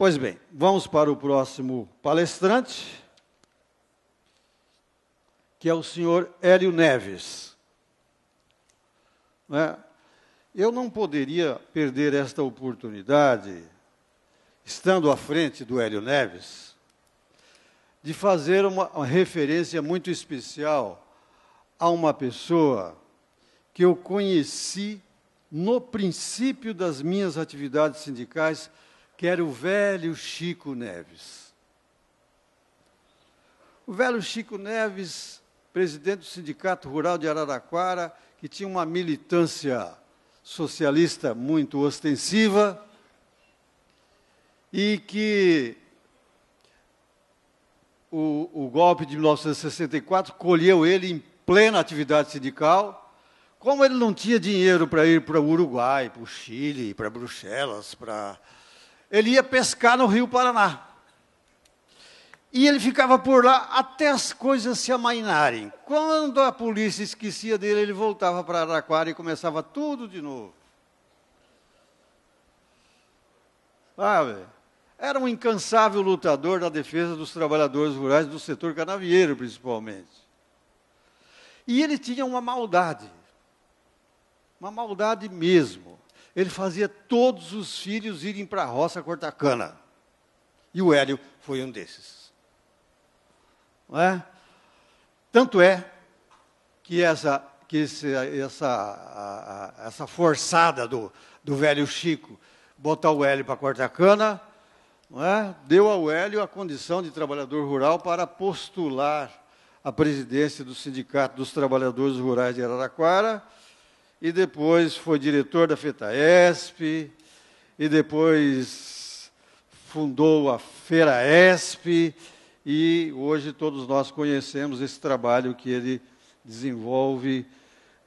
Pois bem, vamos para o próximo palestrante, que é o senhor Hélio Neves. Né? Eu não poderia perder esta oportunidade, estando à frente do Hélio Neves, de fazer uma, uma referência muito especial a uma pessoa que eu conheci no princípio das minhas atividades sindicais que era o velho Chico Neves. O velho Chico Neves, presidente do Sindicato Rural de Araraquara, que tinha uma militância socialista muito ostensiva e que o, o golpe de 1964 colheu ele em plena atividade sindical. Como ele não tinha dinheiro para ir para o Uruguai, para o Chile, para Bruxelas, para ele ia pescar no Rio Paraná. E ele ficava por lá até as coisas se amainarem. Quando a polícia esquecia dele, ele voltava para Araquara e começava tudo de novo. Sabe? Ah, era um incansável lutador da defesa dos trabalhadores rurais, do setor canavieiro principalmente. E ele tinha uma maldade, uma maldade mesmo ele fazia todos os filhos irem para a roça cortar cana. E o Hélio foi um desses. Não é? Tanto é que essa, que esse, essa, a, a, essa forçada do, do velho Chico botar o Hélio para cortar cana é? deu ao Hélio a condição de trabalhador rural para postular a presidência do Sindicato dos Trabalhadores Rurais de Araraquara e depois foi diretor da FETAESP, e depois fundou a FeiraESP, e hoje todos nós conhecemos esse trabalho que ele desenvolve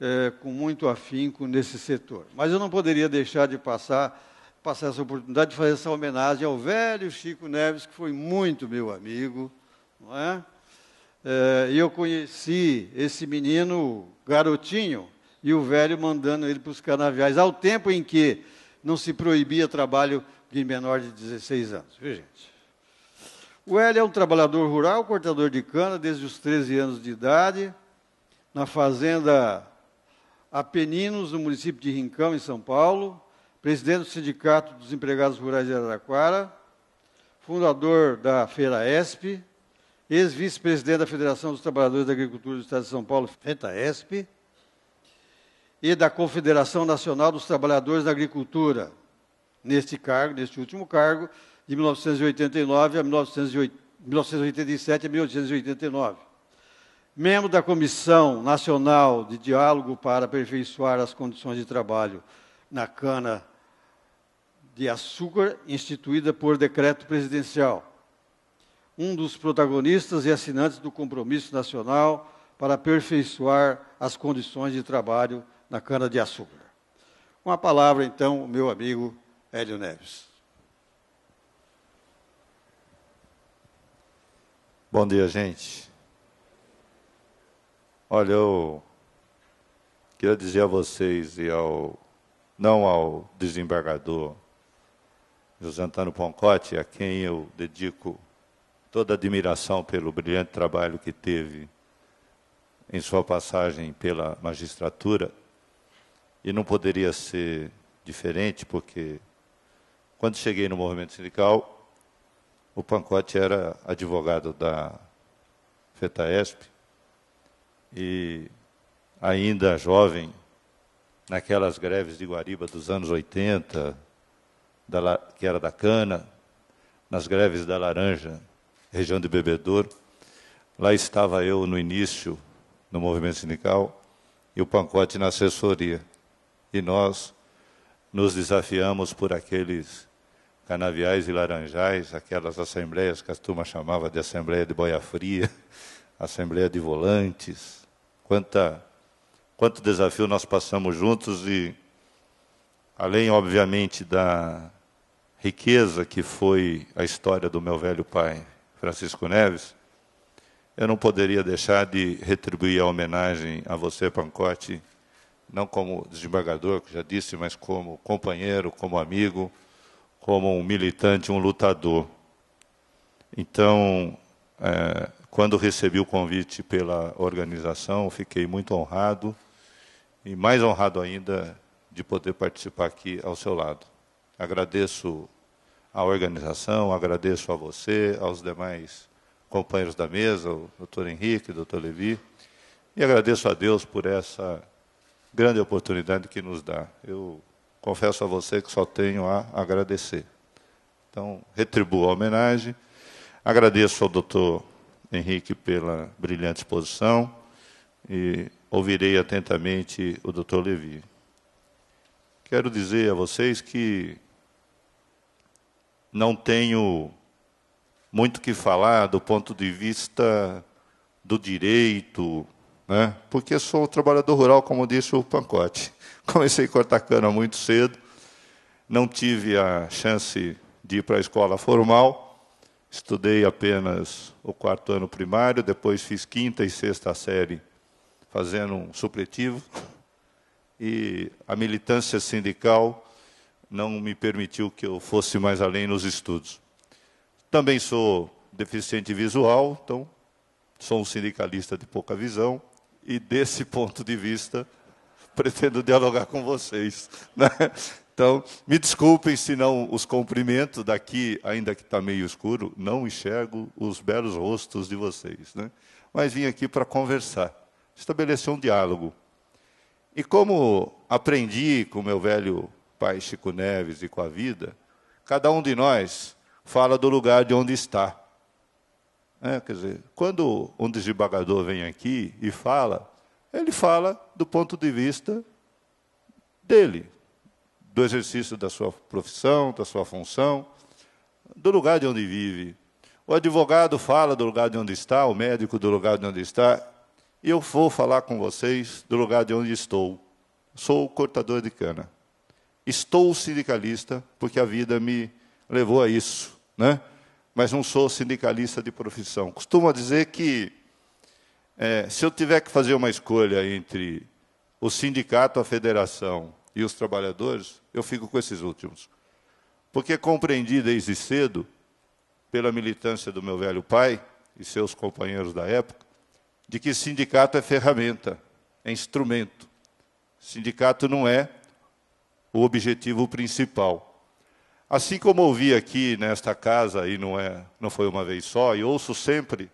é, com muito afinco nesse setor. Mas eu não poderia deixar de passar passar essa oportunidade de fazer essa homenagem ao velho Chico Neves, que foi muito meu amigo, não é? Eh, e é, eu conheci esse menino garotinho, e o velho mandando ele para os canaviais, ao tempo em que não se proibia trabalho de menor de 16 anos. Viu, gente? O Hélio é um trabalhador rural, cortador de cana, desde os 13 anos de idade, na fazenda Apeninos, no município de Rincão, em São Paulo, presidente do Sindicato dos Empregados Rurais de Araraquara, fundador da Feira ESP, ex-vice-presidente da Federação dos Trabalhadores da Agricultura do Estado de São Paulo, FETA-ESP, e da Confederação Nacional dos Trabalhadores da Agricultura, neste cargo, neste último cargo, de 1989 a 1987 a 1989, Membro da Comissão Nacional de Diálogo para Aperfeiçoar as Condições de Trabalho na Cana de Açúcar, instituída por decreto presidencial. Um dos protagonistas e assinantes do Compromisso Nacional para Aperfeiçoar as Condições de Trabalho na cana-de-açúcar. Com a palavra, então, o meu amigo Hélio Neves. Bom dia, gente. Olha, eu queria dizer a vocês e ao não ao desembargador José Antônio Poncote, a quem eu dedico toda a admiração pelo brilhante trabalho que teve em sua passagem pela magistratura, e não poderia ser diferente, porque quando cheguei no movimento sindical, o Pancote era advogado da FETAESP e ainda jovem, naquelas greves de Guariba dos anos 80, da, que era da cana, nas greves da laranja, região de Bebedouro, lá estava eu no início, no movimento sindical, e o Pancote na assessoria e nós nos desafiamos por aqueles canaviais e laranjais, aquelas assembleias que a turma chamava de assembleia de boia fria, assembleia de volantes. Quanta, quanto desafio nós passamos juntos e, além, obviamente, da riqueza que foi a história do meu velho pai, Francisco Neves, eu não poderia deixar de retribuir a homenagem a você, Pancotti, não como desembargador, que já disse, mas como companheiro, como amigo, como um militante, um lutador. Então, é, quando recebi o convite pela organização, fiquei muito honrado e mais honrado ainda de poder participar aqui ao seu lado. Agradeço à organização, agradeço a você, aos demais companheiros da mesa, o doutor Henrique, o doutor Levi, e agradeço a Deus por essa grande oportunidade que nos dá. Eu confesso a você que só tenho a agradecer. Então, retribuo a homenagem. Agradeço ao doutor Henrique pela brilhante exposição e ouvirei atentamente o doutor Levi. Quero dizer a vocês que não tenho muito que falar do ponto de vista do direito, né? porque sou trabalhador rural, como disse o Pancote. Comecei a cortar cana muito cedo, não tive a chance de ir para a escola formal, estudei apenas o quarto ano primário, depois fiz quinta e sexta série fazendo um supletivo, e a militância sindical não me permitiu que eu fosse mais além nos estudos. Também sou deficiente visual, então sou um sindicalista de pouca visão, e desse ponto de vista pretendo dialogar com vocês. Né? Então, me desculpem se não os cumprimento daqui, ainda que está meio escuro, não enxergo os belos rostos de vocês. Né? Mas vim aqui para conversar, estabelecer um diálogo. E como aprendi com meu velho pai Chico Neves e com a vida, cada um de nós fala do lugar de onde está. É, quer dizer, quando um desembargador vem aqui e fala, ele fala do ponto de vista dele, do exercício da sua profissão, da sua função, do lugar de onde vive. O advogado fala do lugar de onde está, o médico do lugar de onde está. E eu vou falar com vocês do lugar de onde estou. Sou cortador de cana. Estou sindicalista porque a vida me levou a isso, né? mas não sou sindicalista de profissão. Costumo dizer que é, se eu tiver que fazer uma escolha entre o sindicato, a federação e os trabalhadores, eu fico com esses últimos. Porque é compreendi desde cedo, pela militância do meu velho pai e seus companheiros da época, de que sindicato é ferramenta, é instrumento. Sindicato não é o objetivo principal. Assim como ouvi aqui nesta casa, e não, é, não foi uma vez só, e ouço sempre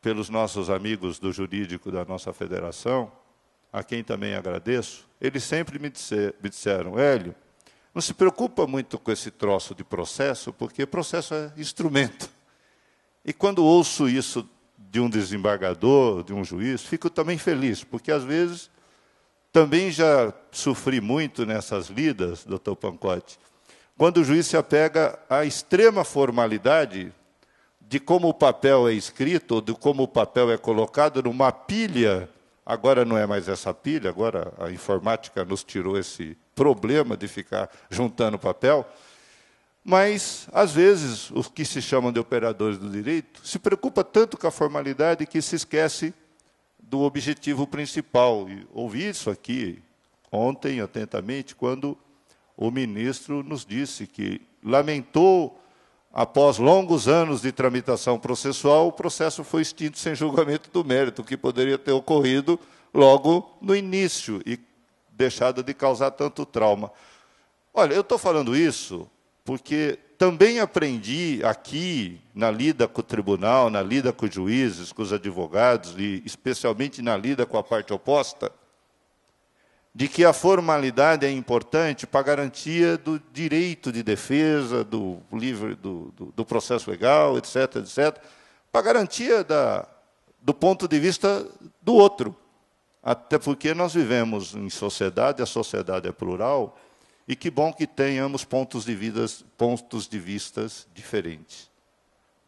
pelos nossos amigos do jurídico da nossa federação, a quem também agradeço, eles sempre me, disser, me disseram, Hélio, não se preocupa muito com esse troço de processo, porque processo é instrumento. E quando ouço isso de um desembargador, de um juiz, fico também feliz, porque às vezes também já sofri muito nessas lidas, doutor Pancotti, quando o juiz se apega à extrema formalidade de como o papel é escrito, ou de como o papel é colocado numa pilha. Agora não é mais essa pilha, agora a informática nos tirou esse problema de ficar juntando papel. Mas, às vezes, os que se chamam de operadores do direito se preocupa tanto com a formalidade que se esquece do objetivo principal. E ouvi isso aqui ontem atentamente, quando o ministro nos disse que lamentou, após longos anos de tramitação processual, o processo foi extinto sem julgamento do mérito, o que poderia ter ocorrido logo no início e deixado de causar tanto trauma. Olha, eu estou falando isso porque também aprendi aqui, na lida com o tribunal, na lida com os juízes, com os advogados, e especialmente na lida com a parte oposta, de que a formalidade é importante para garantia do direito de defesa, do livre do, do, do processo legal, etc., etc., para garantia da, do ponto de vista do outro. Até porque nós vivemos em sociedade, a sociedade é plural, e que bom que tenhamos pontos de, vidas, pontos de vistas diferentes.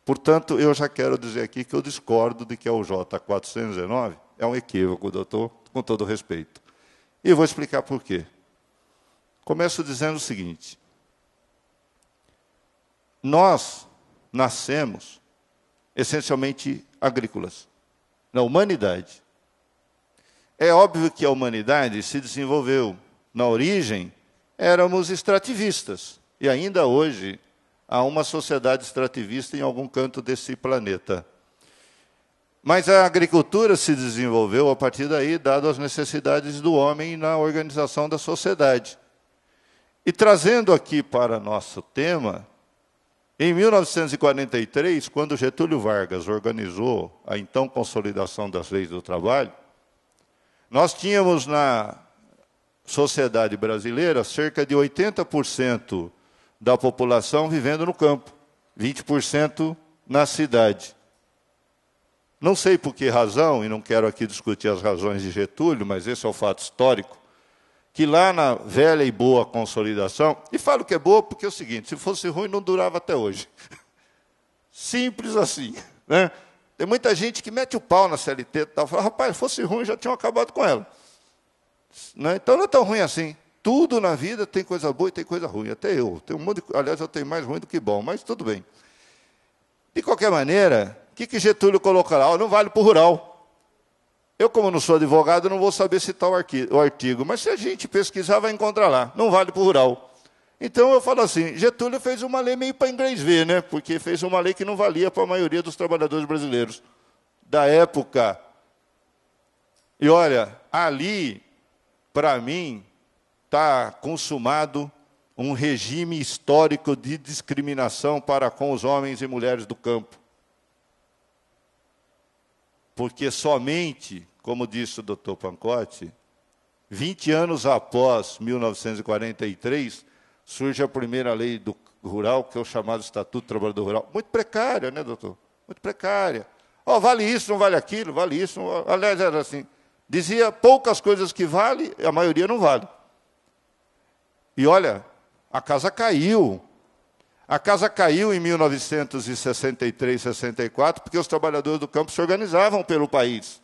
Portanto, eu já quero dizer aqui que eu discordo de que o j 409 é um equívoco, doutor, com todo respeito. E eu vou explicar por quê. Começo dizendo o seguinte: nós nascemos essencialmente agrícolas na humanidade. É óbvio que a humanidade se desenvolveu. Na origem, éramos extrativistas. E ainda hoje há uma sociedade extrativista em algum canto desse planeta. Mas a agricultura se desenvolveu a partir daí, dado as necessidades do homem na organização da sociedade. E trazendo aqui para nosso tema, em 1943, quando Getúlio Vargas organizou a então consolidação das leis do trabalho, nós tínhamos na sociedade brasileira cerca de 80% da população vivendo no campo, 20% na cidade. Não sei por que razão, e não quero aqui discutir as razões de Getúlio, mas esse é o fato histórico, que lá na velha e boa consolidação, e falo que é boa porque é o seguinte, se fosse ruim não durava até hoje. Simples assim. Né? Tem muita gente que mete o pau na CLT e tal, fala, rapaz, se fosse ruim já tinham acabado com ela. Né? Então não é tão ruim assim. Tudo na vida tem coisa boa e tem coisa ruim, até eu. Tem um monte de, aliás, eu tenho mais ruim do que bom, mas tudo bem. De qualquer maneira, o que, que Getúlio colocará? Oh, não vale para o rural. Eu, como não sou advogado, não vou saber citar tá o artigo, mas se a gente pesquisar, vai encontrar lá. Não vale para o rural. Então eu falo assim: Getúlio fez uma lei meio para inglês ver, né? Porque fez uma lei que não valia para a maioria dos trabalhadores brasileiros da época. E olha, ali, para mim, está consumado um regime histórico de discriminação para com os homens e mulheres do campo porque somente, como disse o Dr. Pancotti, 20 anos após 1943, surge a primeira lei do rural, que é o chamado Estatuto do Trabalhador Rural. Muito precária, né, doutor? Muito precária. Oh, vale isso, não vale aquilo, vale isso. Aliás, era assim. Dizia poucas coisas que vale, a maioria não vale. E olha, a casa caiu. A casa caiu em 1963, 64, porque os trabalhadores do campo se organizavam pelo país.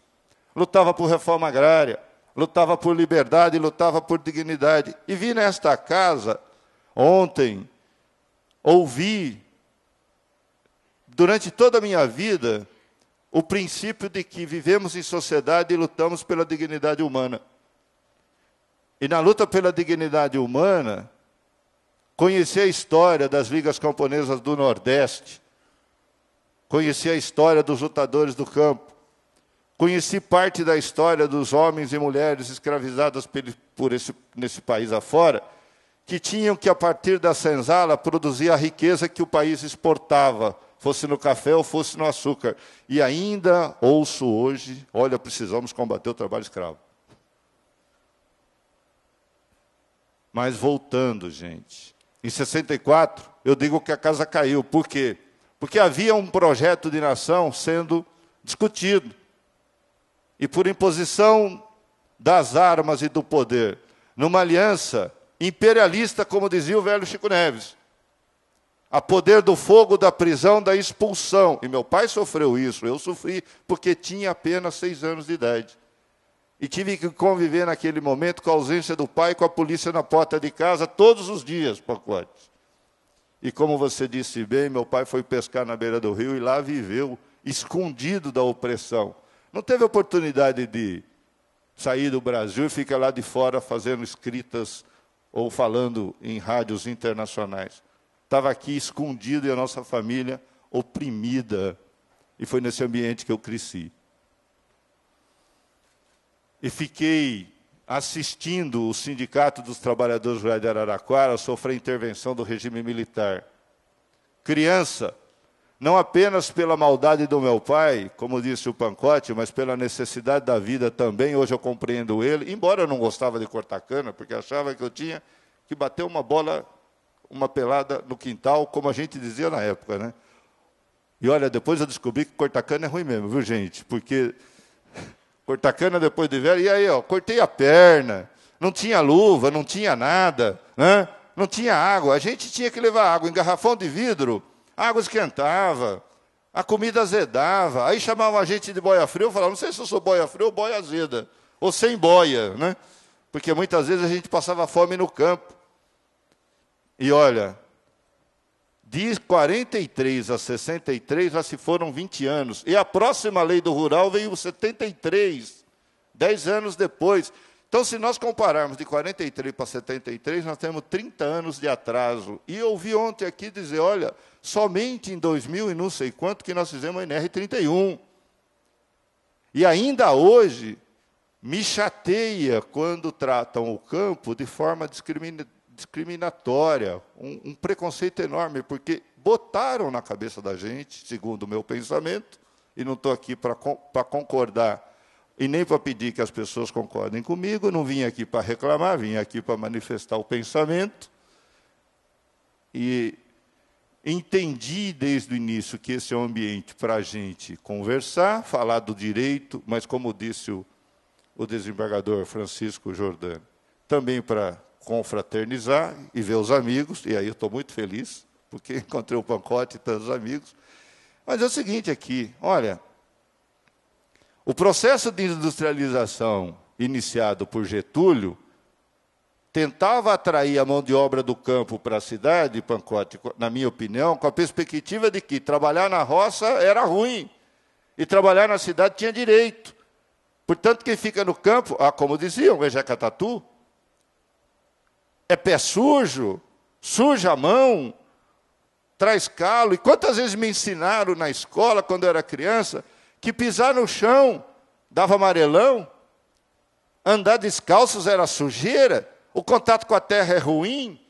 Lutava por reforma agrária, lutava por liberdade, lutava por dignidade. E vi nesta casa, ontem, ouvi, durante toda a minha vida, o princípio de que vivemos em sociedade e lutamos pela dignidade humana. E na luta pela dignidade humana, conhecer a história das ligas camponesas do Nordeste, conheci a história dos lutadores do campo, conheci parte da história dos homens e mulheres escravizados por esse, nesse país afora, que tinham que, a partir da senzala, produzir a riqueza que o país exportava, fosse no café ou fosse no açúcar. E ainda ouço hoje: olha, precisamos combater o trabalho escravo. Mas voltando, gente, em 64, eu digo que a casa caiu. Por quê? Porque havia um projeto de nação sendo discutido. E por imposição das armas e do poder, numa aliança imperialista, como dizia o velho Chico Neves, a poder do fogo, da prisão, da expulsão. E meu pai sofreu isso, eu sofri, porque tinha apenas seis anos de idade e tive que conviver naquele momento com a ausência do pai, com a polícia na porta de casa todos os dias, pacotes. E como você disse bem, meu pai foi pescar na beira do rio e lá viveu, escondido da opressão. Não teve oportunidade de sair do Brasil e ficar lá de fora fazendo escritas ou falando em rádios internacionais. Estava aqui escondido e a nossa família oprimida. E foi nesse ambiente que eu cresci e fiquei assistindo o Sindicato dos Trabalhadores Rurais de Araraquara sofrer intervenção do regime militar. Criança, não apenas pela maldade do meu pai, como disse o Pancote, mas pela necessidade da vida também, hoje eu compreendo ele, embora eu não gostava de cortar cana, porque achava que eu tinha que bater uma bola, uma pelada no quintal, como a gente dizia na época, né? E olha, depois eu descobri que cortar cana é ruim mesmo, viu, gente? Porque Cortacana depois de velho, e aí, ó, cortei a perna, não tinha luva, não tinha nada, né? não tinha água. A gente tinha que levar água em garrafão de vidro, a água esquentava, a comida azedava. Aí chamavam a gente de boia frio, eu falava, não sei se eu sou boia frio ou boia azeda, ou sem boia, né? Porque muitas vezes a gente passava fome no campo. E olha, de 43 a 63 já se foram 20 anos. E a próxima lei do rural veio em 73, 10 anos depois. Então, se nós compararmos de 43 para 73, nós temos 30 anos de atraso. E eu ouvi ontem aqui dizer: olha, somente em 2000 e não sei quanto que nós fizemos a NR31. E ainda hoje, me chateia quando tratam o campo de forma discriminatória discriminatória, um, um preconceito enorme, porque botaram na cabeça da gente, segundo o meu pensamento, e não estou aqui para concordar e nem para pedir que as pessoas concordem comigo, não vim aqui para reclamar, vim aqui para manifestar o pensamento. E entendi desde o início que esse é um ambiente para a gente conversar, falar do direito, mas como disse o, o desembargador Francisco Jordano, também para confraternizar e ver os amigos, e aí eu estou muito feliz, porque encontrei o Pancote e tantos amigos. Mas é o seguinte aqui, olha, o processo de industrialização iniciado por Getúlio tentava atrair a mão de obra do campo para a cidade, Pancote, na minha opinião, com a perspectiva de que trabalhar na roça era ruim e trabalhar na cidade tinha direito. Portanto, quem fica no campo, ah, como diziam, Ejecatatu, é pé sujo, suja a mão, traz calo. E quantas vezes me ensinaram na escola, quando eu era criança, que pisar no chão dava amarelão, andar descalços era sujeira, o contato com a terra é ruim.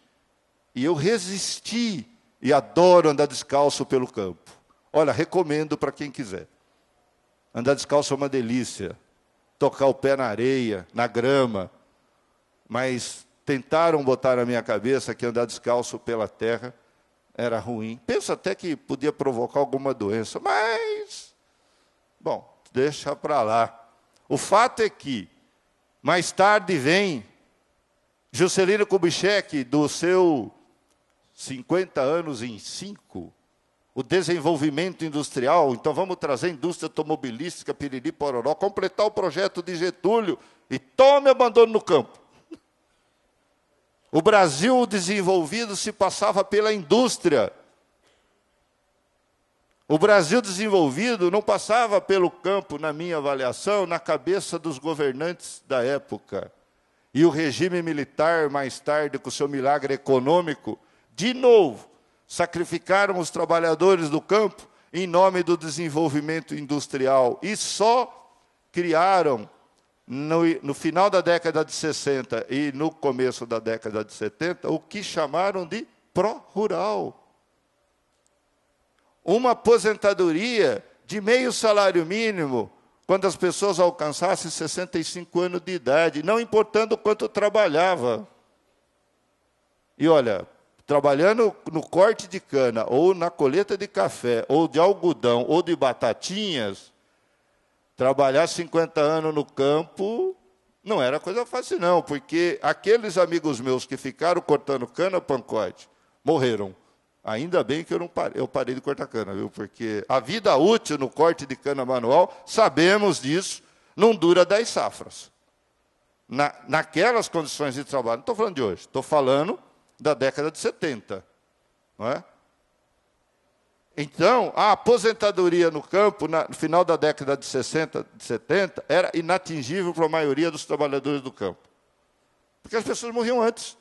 E eu resisti e adoro andar descalço pelo campo. Olha, recomendo para quem quiser. Andar descalço é uma delícia. Tocar o pé na areia, na grama. Mas tentaram botar na minha cabeça que andar descalço pela terra era ruim. Penso até que podia provocar alguma doença, mas. Bom, deixa para lá. O fato é que, mais tarde vem Juscelino Kubitschek, do seu 50 anos em 5, o desenvolvimento industrial, então vamos trazer a indústria automobilística, piriri, pororó, completar o projeto de Getúlio e tome abandono no campo. O Brasil desenvolvido se passava pela indústria. O Brasil desenvolvido não passava pelo campo, na minha avaliação, na cabeça dos governantes da época. E o regime militar, mais tarde, com seu milagre econômico, de novo, sacrificaram os trabalhadores do campo em nome do desenvolvimento industrial e só criaram no, no, final da década de 60 e no começo da década de 70, o que chamaram de pró-rural. Uma aposentadoria de meio salário mínimo quando as pessoas alcançassem 65 anos de idade, não importando quanto trabalhava. E olha, trabalhando no corte de cana, ou na colheita de café, ou de algodão, ou de batatinhas, Trabalhar 50 anos no campo não era coisa fácil, não, porque aqueles amigos meus que ficaram cortando cana, Pancote, morreram. Ainda bem que eu, não parei, eu parei de cortar cana, viu? Porque a vida útil no corte de cana manual, sabemos disso, não dura 10 safras. Na, naquelas condições de trabalho, não estou falando de hoje, estou falando da década de 70. Não é? Então, a aposentadoria no campo, no final da década de 60, de 70, era inatingível para a maioria dos trabalhadores do campo. Porque as pessoas morriam antes.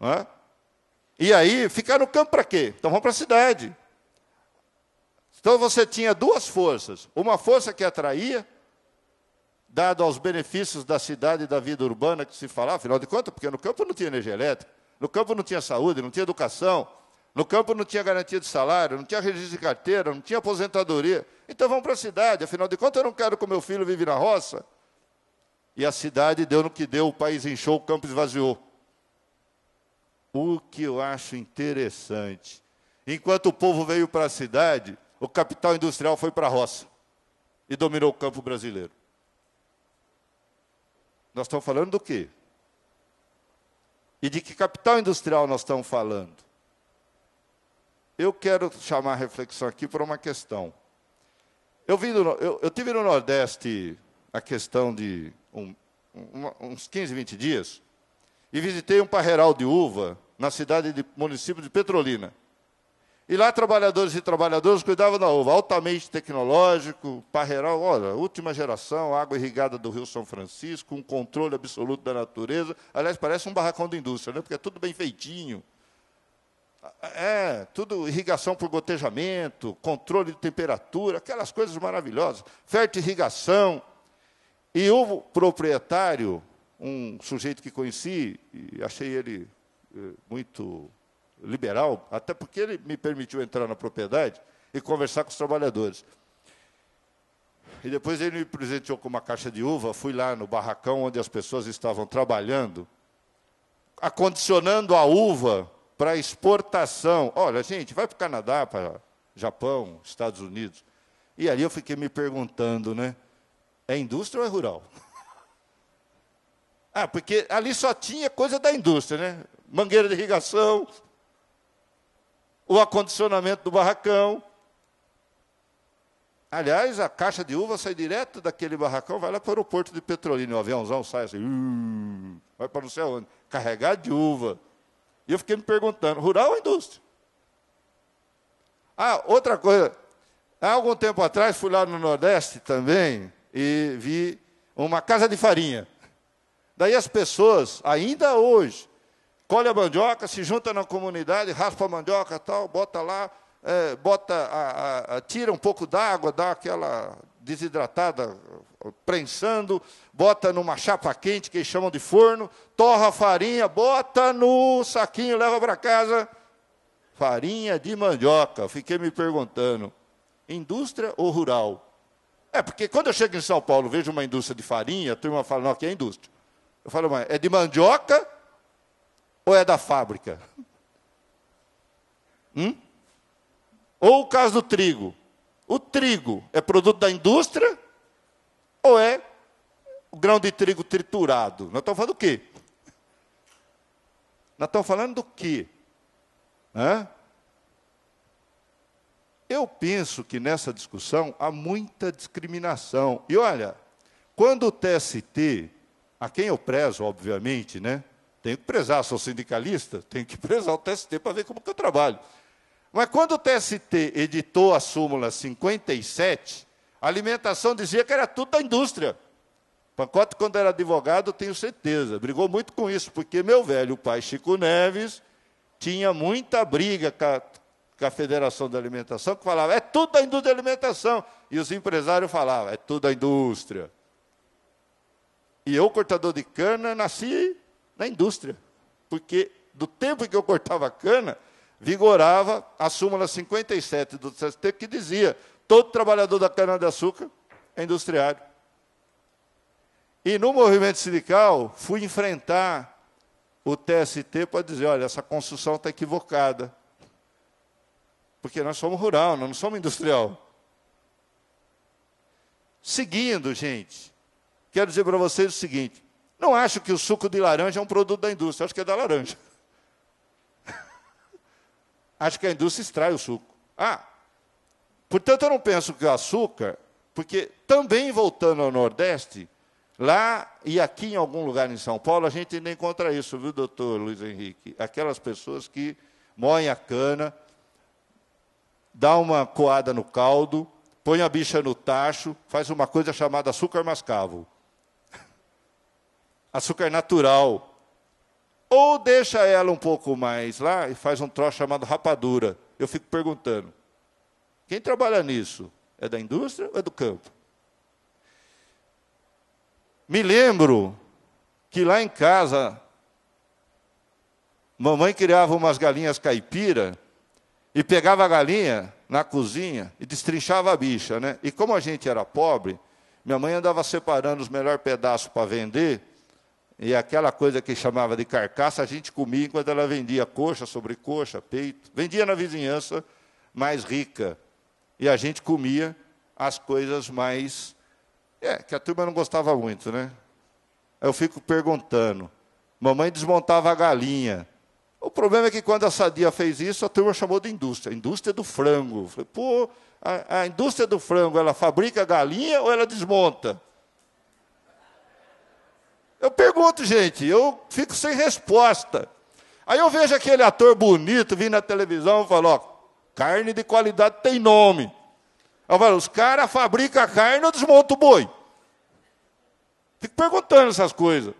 Não é? E aí, ficar no campo para quê? Então, vão para a cidade. Então, você tinha duas forças. Uma força que atraía, dado aos benefícios da cidade e da vida urbana que se falava, afinal de contas, porque no campo não tinha energia elétrica, no campo não tinha saúde, não tinha educação, no campo não tinha garantia de salário, não tinha registro de carteira, não tinha aposentadoria. Então vamos para a cidade, afinal de contas eu não quero que o meu filho vive na roça. E a cidade deu no que deu, o país inchou, o campo esvaziou. O que eu acho interessante. Enquanto o povo veio para a cidade, o capital industrial foi para a roça e dominou o campo brasileiro. Nós estamos falando do quê? E de que capital industrial nós estamos falando? eu quero chamar a reflexão aqui para uma questão. Eu, vim do, eu, eu tive no Nordeste a questão de um, um, uns 15, 20 dias, e visitei um parreiral de uva na cidade de município de Petrolina. E lá trabalhadores e trabalhadoras cuidavam da uva, altamente tecnológico, parreiral, olha, última geração, água irrigada do Rio São Francisco, um controle absoluto da natureza. Aliás, parece um barracão de indústria, né? porque é tudo bem feitinho. É, tudo irrigação por gotejamento, controle de temperatura, aquelas coisas maravilhosas. irrigação E o proprietário, um sujeito que conheci, e achei ele eh, muito liberal, até porque ele me permitiu entrar na propriedade e conversar com os trabalhadores. E depois ele me presenteou com uma caixa de uva, fui lá no barracão onde as pessoas estavam trabalhando, acondicionando a uva para exportação. Olha, gente, vai para o Canadá, para Japão, Estados Unidos. E ali eu fiquei me perguntando, né? É indústria ou é rural? ah, porque ali só tinha coisa da indústria, né? Mangueira de irrigação, o acondicionamento do barracão. Aliás, a caixa de uva sai direto daquele barracão, vai lá para o aeroporto de Petrolina. O aviãozão sai assim, uh, vai para não sei onde, carregado de uva. E eu fiquei me perguntando, rural ou indústria? Ah, outra coisa, há algum tempo atrás fui lá no Nordeste também e vi uma casa de farinha. Daí as pessoas, ainda hoje, colhe a mandioca, se junta na comunidade, raspa a mandioca tal, bota lá, é, bota a, a, a, tira um pouco d'água, dá aquela desidratada, prensando, bota numa chapa quente, que eles chamam de forno, torra a farinha, bota no saquinho, leva para casa. Farinha de mandioca, fiquei me perguntando, indústria ou rural? É, porque quando eu chego em São Paulo, vejo uma indústria de farinha, a turma fala, não, aqui é indústria. Eu falo, mas é de mandioca ou é da fábrica? Hum? Ou o caso do trigo. O trigo é produto da indústria ou é o grão de trigo triturado? Nós estamos falando do quê? Nós estamos falando do quê? Hã? Eu penso que nessa discussão há muita discriminação. E olha, quando o TST, a quem eu prezo, obviamente, né? Tenho que prezar, sou sindicalista, tenho que prezar o TST para ver como que eu trabalho. Mas quando o TST editou a súmula 57, a alimentação dizia que era tudo da indústria. Pancote, quando era advogado, tenho certeza, brigou muito com isso, porque meu velho pai Chico Neves tinha muita briga com a, com a Federação da Alimentação, que falava, é tudo da indústria da alimentação. E os empresários falavam, é tudo da indústria. E eu, cortador de cana, nasci na indústria. Porque do tempo que eu cortava cana, vigorava a súmula 57 do TST, que dizia todo trabalhador da cana-de-açúcar é industriário. E no movimento sindical, fui enfrentar o TST para dizer: olha, essa construção está equivocada. Porque nós somos rural, nós não somos industrial. Seguindo, gente, quero dizer para vocês o seguinte: não acho que o suco de laranja é um produto da indústria, acho que é da laranja acho que a indústria extrai o suco. Ah, portanto, eu não penso que o açúcar, porque também voltando ao Nordeste, lá e aqui em algum lugar em São Paulo, a gente ainda encontra isso, viu, doutor Luiz Henrique? Aquelas pessoas que moem a cana, dá uma coada no caldo, põe a bicha no tacho, faz uma coisa chamada açúcar mascavo. Açúcar natural, ou deixa ela um pouco mais lá e faz um troço chamado rapadura. Eu fico perguntando: quem trabalha nisso? É da indústria ou é do campo? Me lembro que lá em casa, mamãe criava umas galinhas caipira e pegava a galinha na cozinha e destrinchava a bicha, né? E como a gente era pobre, minha mãe andava separando os melhores pedaços para vender e aquela coisa que chamava de carcaça, a gente comia enquanto ela vendia coxa sobre coxa, peito. Vendia na vizinhança mais rica. E a gente comia as coisas mais. É, que a turma não gostava muito, né? Eu fico perguntando. Mamãe desmontava a galinha. O problema é que quando a Sadia fez isso, a turma chamou de indústria, indústria do frango. falei, pô, a, a, indústria do frango, ela fabrica galinha ou ela desmonta? Eu pergunto, gente, eu fico sem resposta. Aí eu vejo aquele ator bonito vindo na televisão e falo, ó, carne de qualidade tem nome. Eu falo, os caras fabricam carne ou desmontam o boi? Fico perguntando essas coisas.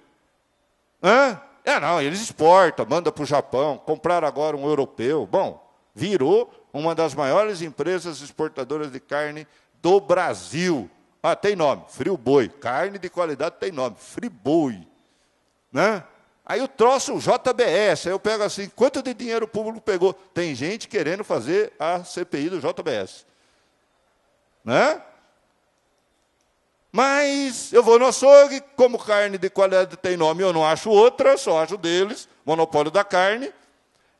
Hã? É, não, eles exportam, mandam para o Japão, compraram agora um europeu. Bom, virou uma das maiores empresas exportadoras de carne do Brasil. Ah, tem nome, frio boi. Carne de qualidade tem nome, frio boi Né? Aí eu troço o JBS, aí eu pego assim, quanto de dinheiro público pegou? Tem gente querendo fazer a CPI do JBS. Né? Mas eu vou no açougue, como carne de qualidade tem nome, eu não acho outra, só acho deles, monopólio da carne.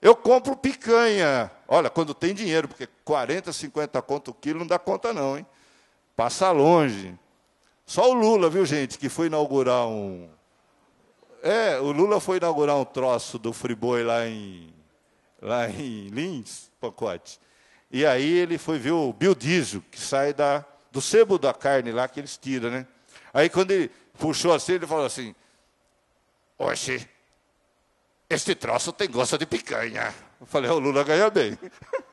Eu compro picanha. Olha, quando tem dinheiro, porque 40, 50 conto o quilo não dá conta não, hein? passa longe. Só o Lula, viu, gente, que foi inaugurar um. É, o Lula foi inaugurar um troço do Friboi lá em, lá em Lins, pacote. E aí ele foi ver o biodiesel, que sai da, do sebo da carne lá que eles tiram, né? Aí quando ele puxou assim, ele falou assim: Oxe, este troço tem gosto de picanha. Eu falei: o Lula ganha bem.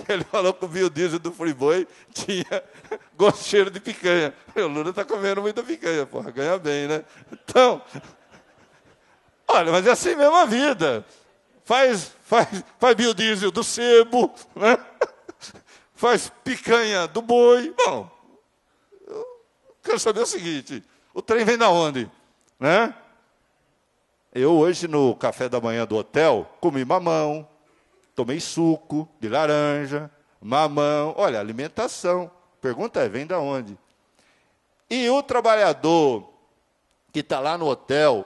Ele falou que o biodiesel do Friboi tinha gosto cheiro de picanha. O Lula está comendo muita picanha, porra, ganha bem, né? Então, olha, mas é assim mesmo a vida. Faz, faz, faz biodiesel do sebo, né? faz picanha do boi. Bom, eu quero saber o seguinte: o trem vem da onde? Né? Eu hoje no café da manhã do hotel comi mamão, tomei suco de laranja, mamão, olha, alimentação. Pergunta é, vem da onde? E o trabalhador que está lá no hotel,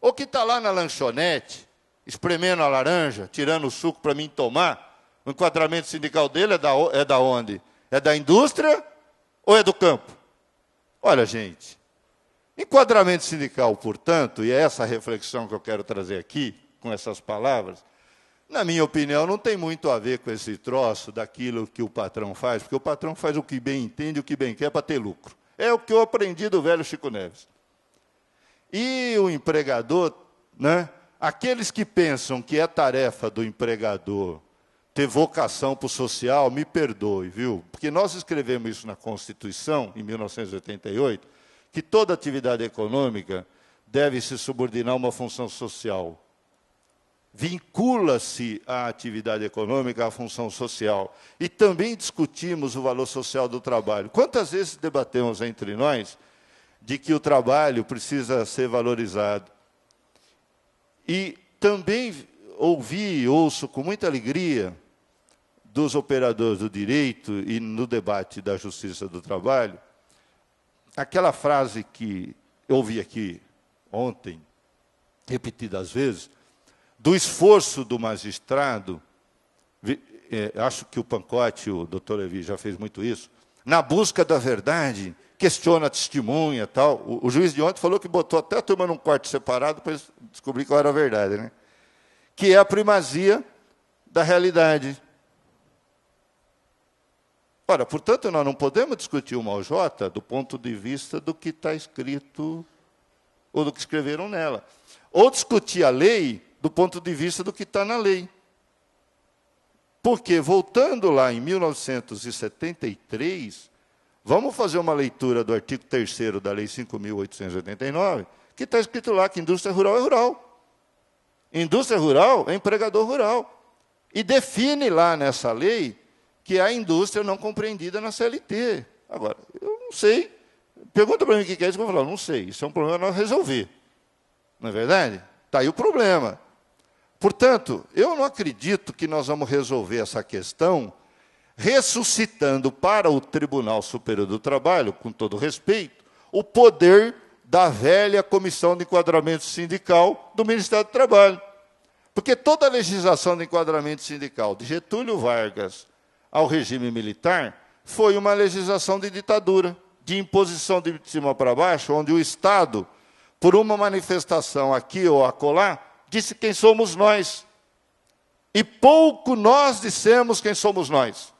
ou que está lá na lanchonete, espremendo a laranja, tirando o suco para mim tomar, o enquadramento sindical dele é da, é da onde? É da indústria ou é do campo? Olha, gente, enquadramento sindical, portanto, e é essa reflexão que eu quero trazer aqui, com essas palavras, na minha opinião, não tem muito a ver com esse troço daquilo que o patrão faz, porque o patrão faz o que bem entende, o que bem quer para ter lucro. É o que eu aprendi do velho Chico Neves. E o empregador, né? Aqueles que pensam que é tarefa do empregador ter vocação para o social, me perdoe, viu? Porque nós escrevemos isso na Constituição, em 1988, que toda atividade econômica deve se subordinar a uma função social vincula-se à atividade econômica à função social. E também discutimos o valor social do trabalho. Quantas vezes debatemos entre nós de que o trabalho precisa ser valorizado? E também ouvi e ouço com muita alegria dos operadores do direito e no debate da justiça do trabalho, aquela frase que eu ouvi aqui ontem, repetidas vezes, do esforço do magistrado, é, acho que o Pancote, o doutor Levi, já fez muito isso, na busca da verdade, questiona a testemunha tal. O, o, juiz de ontem falou que botou até a turma num quarto separado para descobrir qual era a verdade, né? Que é a primazia da realidade. Ora, portanto, nós não podemos discutir uma OJ do ponto de vista do que está escrito ou do que escreveram nela. Ou discutir a lei do ponto de vista do que está na lei. Porque, voltando lá em 1973, vamos fazer uma leitura do artigo 3 da Lei 5.889, que está escrito lá que indústria rural é rural. Indústria rural é empregador rural. E define lá nessa lei que é a indústria não compreendida na CLT. Agora, eu não sei. Pergunta para mim o que é isso, que eu vou falar, não sei. Isso é um problema nós resolver. Não é verdade? Está aí o problema. Portanto, eu não acredito que nós vamos resolver essa questão ressuscitando para o Tribunal Superior do Trabalho, com todo respeito, o poder da velha Comissão de Enquadramento Sindical do Ministério do Trabalho. Porque toda a legislação de enquadramento sindical de Getúlio Vargas ao regime militar foi uma legislação de ditadura, de imposição de cima para baixo, onde o Estado, por uma manifestação aqui ou acolá, disse quem somos nós. E pouco nós dissemos quem somos nós.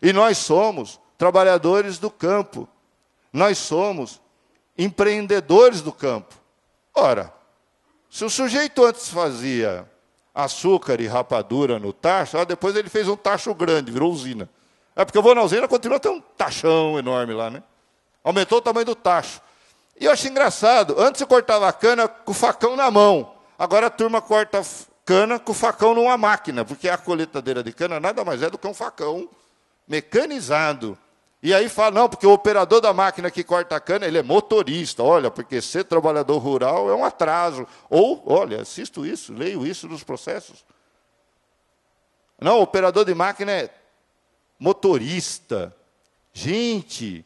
E nós somos trabalhadores do campo. Nós somos empreendedores do campo. Ora, se o sujeito antes fazia açúcar e rapadura no tacho, ah, depois ele fez um tacho grande, virou usina. É porque eu vou na usina, continua a ter um tachão enorme lá, né? Aumentou o tamanho do tacho. E eu acho engraçado, antes eu cortava a cana com o facão na mão, agora a turma corta cana com o facão numa máquina, porque a coletadeira de cana nada mais é do que um facão mecanizado. E aí fala, não, porque o operador da máquina que corta a cana, ele é motorista, olha, porque ser trabalhador rural é um atraso. Ou, olha, assisto isso, leio isso nos processos. Não, operador de máquina é motorista. Gente.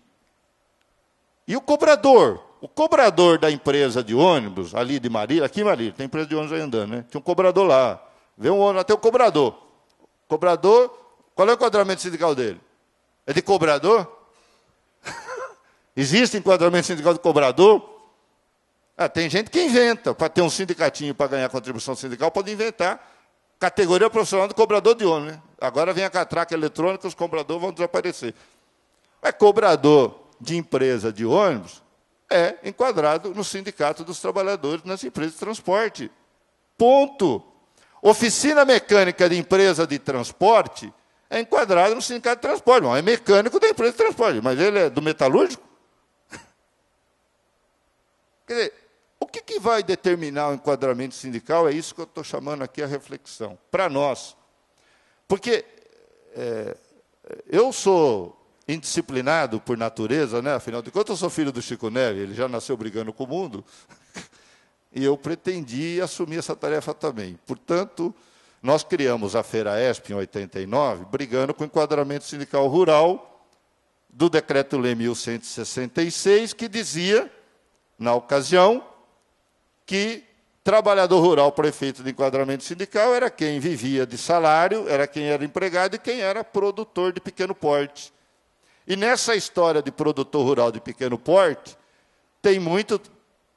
E o cobrador? O cobrador da empresa de ônibus, ali de Marília, aqui em Marília, tem empresa de ônibus aí andando, né? Tinha um cobrador lá. Vê um ônibus, até o cobrador. Cobrador, qual é o enquadramento sindical dele? É de cobrador? Existe enquadramento sindical de cobrador? Ah, tem gente que inventa. Para ter um sindicatinho para ganhar contribuição sindical, pode inventar. Categoria profissional de cobrador de ônibus. Né? Agora vem a catraca eletrônica, os cobradores vão desaparecer. Mas cobrador de empresa de ônibus, é enquadrado no Sindicato dos Trabalhadores nas Empresas de Transporte. Ponto. Oficina mecânica de empresa de transporte é enquadrado no Sindicato de Transporte. Bom, é mecânico da empresa de transporte, mas ele é do metalúrgico? Quer dizer, o que, que vai determinar o enquadramento sindical? É isso que eu estou chamando aqui a reflexão, para nós. Porque é, eu sou indisciplinado por natureza, né? afinal de contas, eu sou filho do Chico Neve, ele já nasceu brigando com o mundo, e eu pretendi assumir essa tarefa também. Portanto, nós criamos a Feira ESP em 89, brigando com o enquadramento sindical rural do Decreto Lei 1166, que dizia, na ocasião, que trabalhador rural prefeito de enquadramento sindical era quem vivia de salário, era quem era empregado e quem era produtor de pequeno porte. E nessa história de produtor rural de pequeno porte, tem muito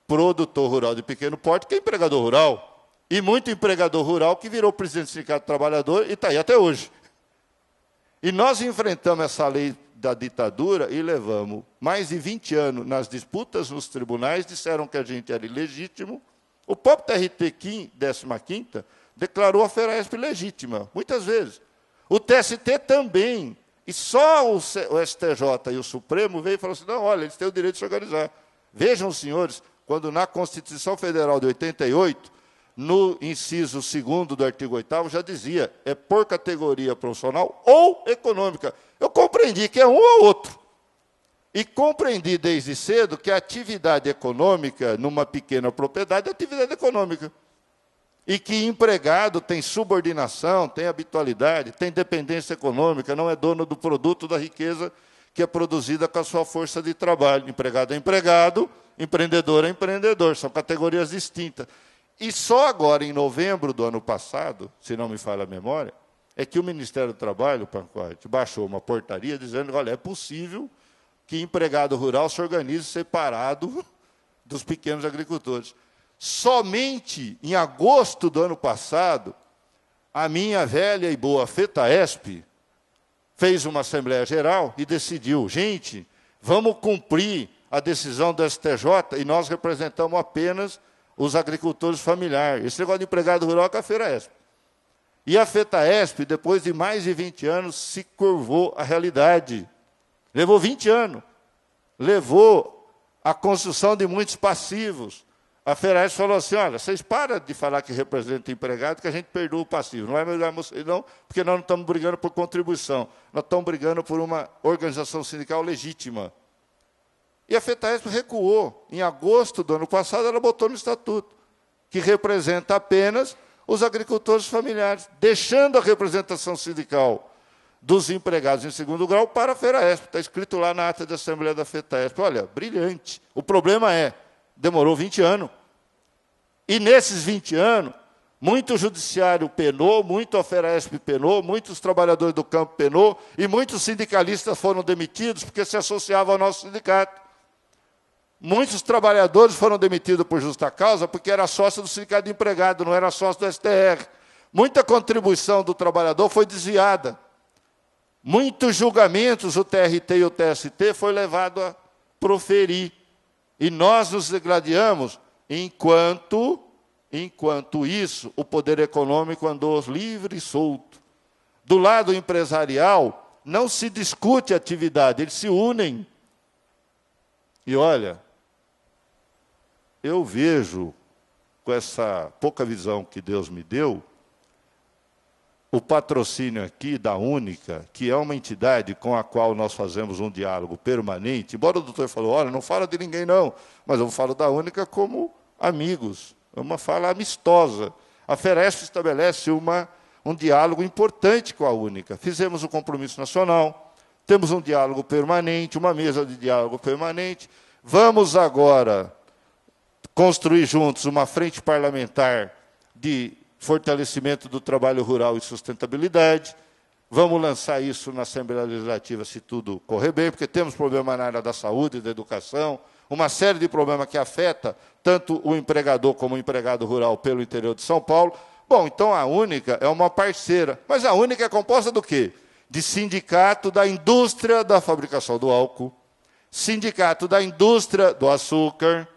produtor rural de pequeno porte que é empregador rural. E muito empregador rural que virou presidente do Sindicato Trabalhador e está aí até hoje. E nós enfrentamos essa lei da ditadura e levamos mais de 20 anos nas disputas nos tribunais, disseram que a gente era ilegítimo. O próprio TRT 15 declarou a FERAESP legítima, muitas vezes. O TST também e só o STJ e o Supremo veio e falaram assim: não, olha, eles têm o direito de se organizar. Vejam, senhores, quando na Constituição Federal de 88, no inciso 2 do artigo 8 já dizia, é por categoria profissional ou econômica. Eu compreendi que é um ou outro. E compreendi desde cedo que a atividade econômica numa pequena propriedade é atividade econômica. E que empregado tem subordinação, tem habitualidade, tem dependência econômica, não é dono do produto da riqueza que é produzida com a sua força de trabalho. Empregado é empregado, empreendedor é empreendedor, são categorias distintas. E só agora, em novembro do ano passado, se não me falha a memória, é que o Ministério do Trabalho, Pancote, baixou uma portaria dizendo: olha, é possível que empregado rural se organize separado dos pequenos agricultores. Somente em agosto do ano passado, a minha velha e boa FETAESP fez uma Assembleia Geral e decidiu, gente, vamos cumprir a decisão do STJ e nós representamos apenas os agricultores familiares. Esse negócio de empregado rural com a FETAESP. É e a FETAESP, depois de mais de 20 anos, se curvou à realidade. Levou 20 anos. Levou a construção de muitos passivos, a Feraes falou assim, olha, vocês param de falar que representa empregado, que a gente perdeu o passivo. Não é melhor não, porque nós não estamos brigando por contribuição, nós estamos brigando por uma organização sindical legítima. E a FETAESP recuou. Em agosto do ano passado, ela botou no estatuto, que representa apenas os agricultores familiares, deixando a representação sindical dos empregados em segundo grau para a FERAESP. Está escrito lá na ata da Assembleia da FETAESP. Olha, brilhante. O problema é, demorou 20 anos. E nesses 20 anos, muito judiciário penou, muito a penou, muitos trabalhadores do campo penou, e muitos sindicalistas foram demitidos porque se associavam ao nosso sindicato. Muitos trabalhadores foram demitidos por justa causa porque era sócio do sindicato de empregado, não era sócio do STR. Muita contribuição do trabalhador foi desviada. Muitos julgamentos, o TRT e o TST, foi levado a proferir e nós nos degladiamos enquanto enquanto isso, o poder econômico andou livre e solto. Do lado empresarial, não se discute atividade, eles se unem. E olha, eu vejo com essa pouca visão que Deus me deu, o patrocínio aqui da Única, que é uma entidade com a qual nós fazemos um diálogo permanente, embora o doutor falou, olha, não fala de ninguém não, mas eu falo da Única como amigos, é uma fala amistosa. A FERESP estabelece uma, um diálogo importante com a Única. Fizemos o um compromisso nacional, temos um diálogo permanente, uma mesa de diálogo permanente. Vamos agora construir juntos uma frente parlamentar de fortalecimento do trabalho rural e sustentabilidade. Vamos lançar isso na Assembleia Legislativa, se tudo correr bem, porque temos problema na área da saúde, da educação, uma série de problemas que afeta tanto o empregador como o empregado rural pelo interior de São Paulo. Bom, então a Única é uma parceira, mas a Única é composta do quê? De sindicato da indústria da fabricação do álcool, sindicato da indústria do açúcar,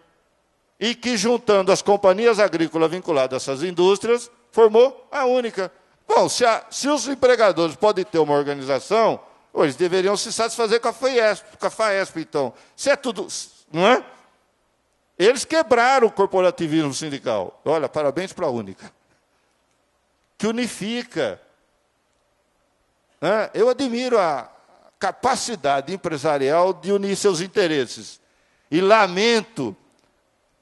e que, juntando as companhias agrícolas vinculadas a essas indústrias, formou a única. Bom, se, a, se os empregadores podem ter uma organização, eles deveriam se satisfazer com a Fiesp, com a FAESP então. Se é tudo, não é? Eles quebraram o corporativismo sindical. Olha, parabéns para a Única. Que unifica. É? Eu admiro a capacidade empresarial de unir seus interesses. E lamento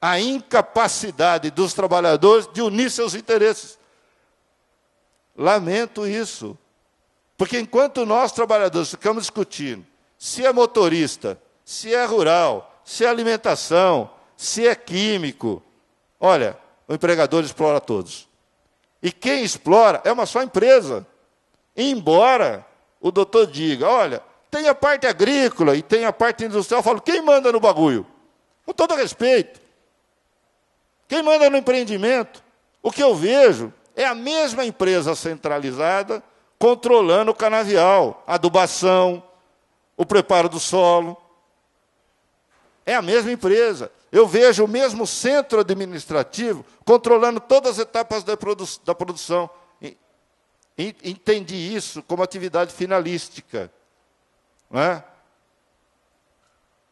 a incapacidade dos trabalhadores de unir seus interesses. Lamento isso. Porque enquanto nós, trabalhadores, ficamos discutindo se é motorista, se é rural, se é alimentação, se é químico, olha, o empregador explora todos. E quem explora é uma só empresa. Embora o doutor diga, olha, tem a parte agrícola e tem a parte industrial, eu falo, quem manda no bagulho? Com todo respeito. Quem manda no empreendimento? O que eu vejo é a mesma empresa centralizada controlando o canavial, adubação, o preparo do solo. É a mesma empresa. Eu vejo o mesmo centro administrativo controlando todas as etapas da, produ da produção. entendi isso como atividade finalística. Não é?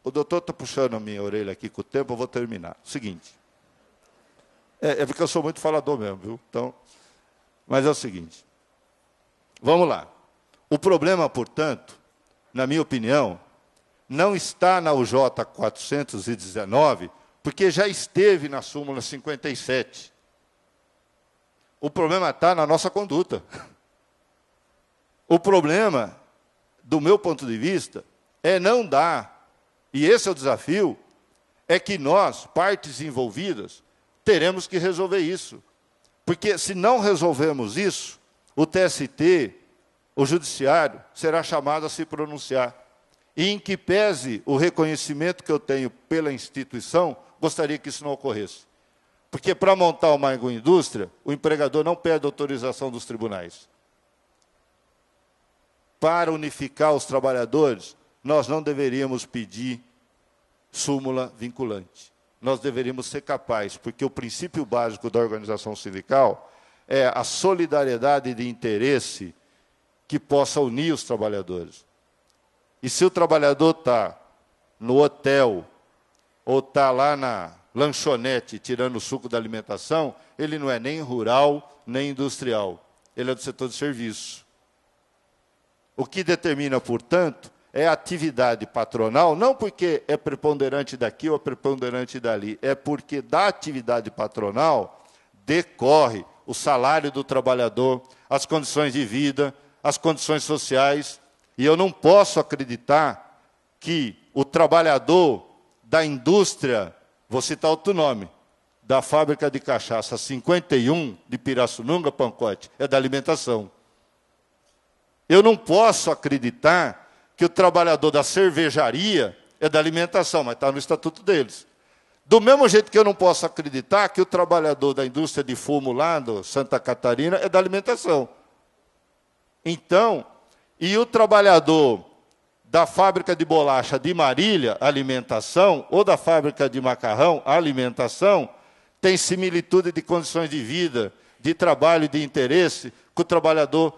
O doutor está puxando a minha orelha aqui com o tempo, eu vou terminar. Seguinte. É, é porque eu sou muito falador mesmo, viu? Então, mas é o seguinte: vamos lá. O problema, portanto, na minha opinião, não está na UJ 419, porque já esteve na súmula 57. O problema está na nossa conduta. O problema, do meu ponto de vista, é não dar, e esse é o desafio, é que nós, partes envolvidas, teremos que resolver isso. Porque se não resolvemos isso, o TST, o Judiciário, será chamado a se pronunciar. E em que pese o reconhecimento que eu tenho pela instituição, gostaria que isso não ocorresse. Porque para montar uma agroindústria, o empregador não pede autorização dos tribunais. Para unificar os trabalhadores, nós não deveríamos pedir súmula vinculante nós deveríamos ser capazes, porque o princípio básico da organização sindical é a solidariedade de interesse que possa unir os trabalhadores. E se o trabalhador está no hotel ou está lá na lanchonete tirando o suco da alimentação, ele não é nem rural nem industrial. Ele é do setor de serviço. O que determina, portanto, é atividade patronal, não porque é preponderante daqui ou é preponderante dali, é porque da atividade patronal decorre o salário do trabalhador, as condições de vida, as condições sociais. E eu não posso acreditar que o trabalhador da indústria, vou citar outro nome, da fábrica de cachaça 51 de Pirassununga, Pancote, é da alimentação. Eu não posso acreditar que o trabalhador da cervejaria é da alimentação, mas está no estatuto deles. Do mesmo jeito que eu não posso acreditar que o trabalhador da indústria de fumo lá do Santa Catarina é da alimentação. Então, e o trabalhador da fábrica de bolacha de Marília, alimentação, ou da fábrica de macarrão, alimentação, tem similitude de condições de vida, de trabalho, de interesse com o trabalhador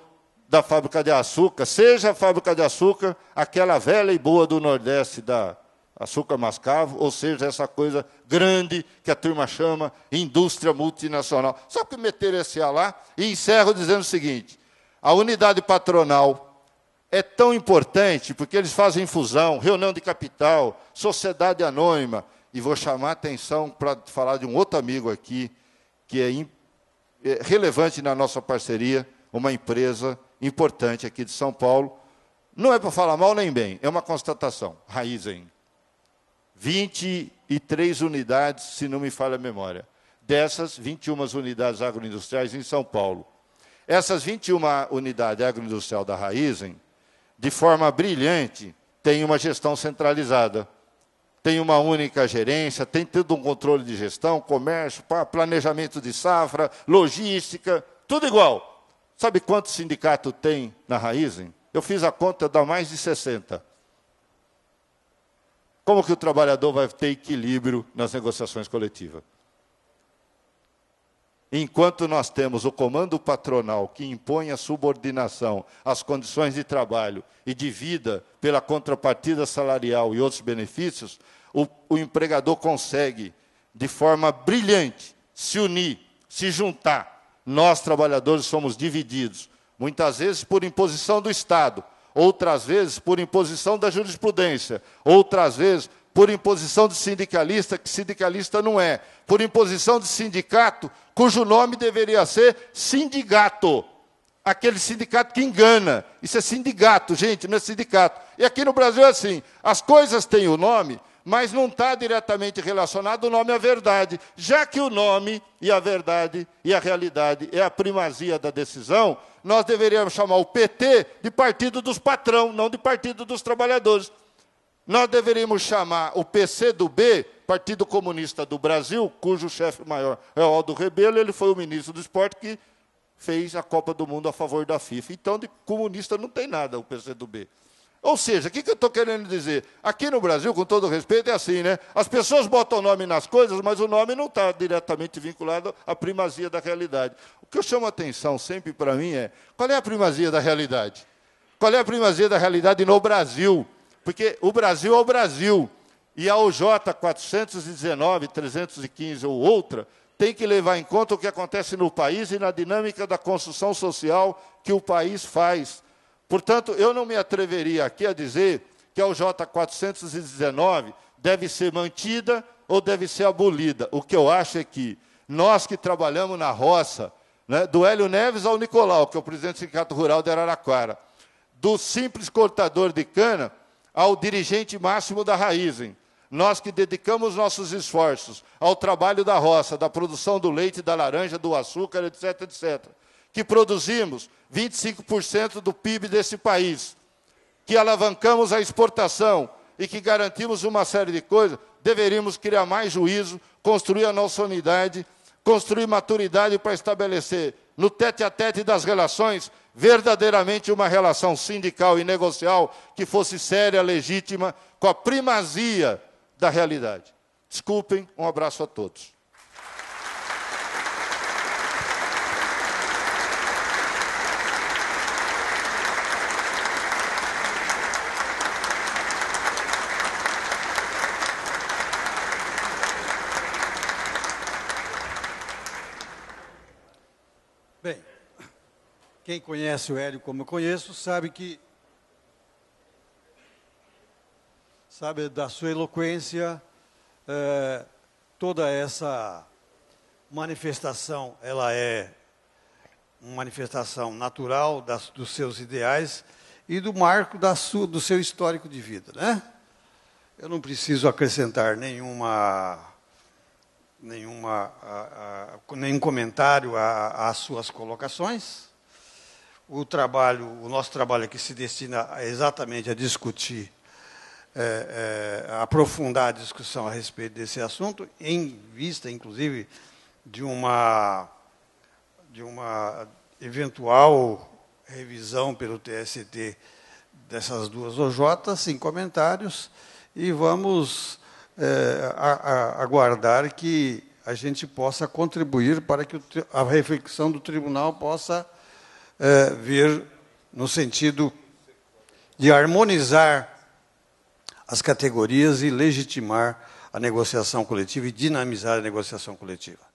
da fábrica de açúcar, seja a fábrica de açúcar aquela velha e boa do Nordeste da açúcar mascavo, ou seja, essa coisa grande que a turma chama indústria multinacional. Só que meter esse A lá e encerro dizendo o seguinte: a unidade patronal é tão importante porque eles fazem fusão, reunião de capital, sociedade anônima. E vou chamar a atenção para falar de um outro amigo aqui, que é, é relevante na nossa parceria, uma empresa importante aqui de São Paulo. Não é para falar mal nem bem, é uma constatação. Raizen. 23 unidades, se não me falha a memória. Dessas, 21 unidades agroindustriais em São Paulo. Essas 21 unidades agroindustrial da Raizen, de forma brilhante, tem uma gestão centralizada. Tem uma única gerência, tem todo um controle de gestão, comércio, planejamento de safra, logística, tudo igual. Sabe quanto sindicato tem na raiz? Eu fiz a conta, dá mais de 60. Como que o trabalhador vai ter equilíbrio nas negociações coletivas? Enquanto nós temos o comando patronal que impõe a subordinação às condições de trabalho e de vida pela contrapartida salarial e outros benefícios, o, o empregador consegue, de forma brilhante, se unir, se juntar nós trabalhadores somos divididos, muitas vezes por imposição do Estado, outras vezes por imposição da jurisprudência, outras vezes por imposição de sindicalista, que sindicalista não é, por imposição de sindicato, cujo nome deveria ser sindicato. Aquele sindicato que engana. Isso é sindicato, gente, não é sindicato. E aqui no Brasil é assim: as coisas têm o nome mas não está diretamente relacionado o nome à verdade, já que o nome e a verdade e a realidade é a primazia da decisão, nós deveríamos chamar o PT de Partido dos Patrão, não de Partido dos Trabalhadores. Nós deveríamos chamar o PC do B, Partido Comunista do Brasil, cujo chefe maior é o Aldo Rebelo, ele foi o ministro do esporte que fez a Copa do Mundo a favor da FIFA. Então, de comunista não tem nada o PC do B. Ou seja, o que, que eu estou querendo dizer? Aqui no Brasil, com todo respeito, é assim, né? As pessoas botam nome nas coisas, mas o nome não está diretamente vinculado à primazia da realidade. O que eu chamo a atenção sempre para mim é qual é a primazia da realidade? Qual é a primazia da realidade no Brasil? Porque o Brasil é o Brasil. E a OJ 419, 315 ou outra tem que levar em conta o que acontece no país e na dinâmica da construção social que o país faz Portanto, eu não me atreveria aqui a dizer que a UJ419 deve ser mantida ou deve ser abolida. O que eu acho é que nós que trabalhamos na roça, né, do Hélio Neves ao Nicolau, que é o presidente do Sindicato Rural de Araraquara, do simples cortador de cana ao dirigente máximo da Raizen, nós que dedicamos nossos esforços ao trabalho da roça, da produção do leite, da laranja, do açúcar, etc., etc., que produzimos 25% do PIB desse país, que alavancamos a exportação e que garantimos uma série de coisas, deveríamos criar mais juízo, construir a nossa unidade, construir maturidade para estabelecer no tete a tete das relações verdadeiramente uma relação sindical e negocial que fosse séria, legítima, com a primazia da realidade. Desculpem, um abraço a todos. Quem conhece o Hélio como eu conheço, sabe que. Sabe da sua eloquência, é, toda essa manifestação, ela é uma manifestação natural das, dos seus ideais e do marco da sua, do seu histórico de vida, né? Eu não preciso acrescentar nenhuma, nenhuma, a, a, nenhum comentário às suas colocações o trabalho, o nosso trabalho aqui é se destina exatamente a discutir, é, é, aprofundar a discussão a respeito desse assunto, em vista, inclusive, de uma, de uma eventual revisão pelo TST dessas duas OJs, sem comentários, e vamos é, a, a, aguardar que a gente possa contribuir para que a reflexão do tribunal possa é, vir no sentido de harmonizar as categorias e legitimar a negociação coletiva e dinamizar a negociação coletiva.